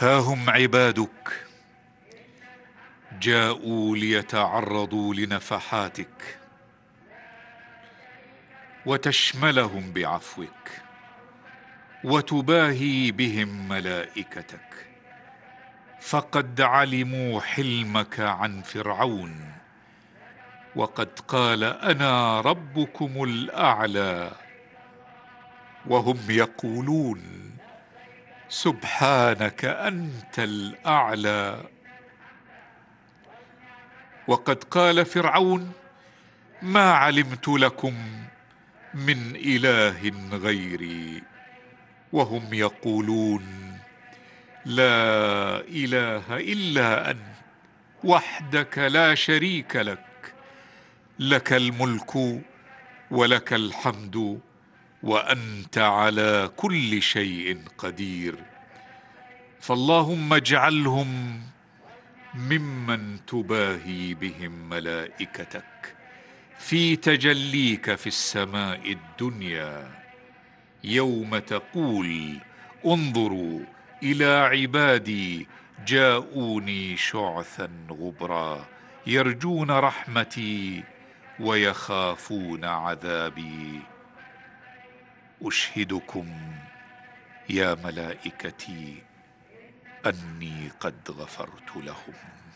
ها هم عبادك جاءوا ليتعرضوا لنفحاتك وتشملهم بعفوك وتباهي بهم ملائكتك فقد علموا حلمك عن فرعون وقد قال انا ربكم الاعلى وهم يقولون سبحانك انت الاعلى وقد قال فرعون ما علمت لكم من اله غيري وهم يقولون لا اله الا انت وحدك لا شريك لك لك الملك ولك الحمد وانت على كل شيء قدير فاللهم اجعلهم ممن تباهي بهم ملائكتك في تجليك في السماء الدنيا يوم تقول انظروا الى عبادي جاءوني شعثا غبرا يرجون رحمتي ويخافون عذابي اشهدكم يا ملائكتي اني قد غفرت لهم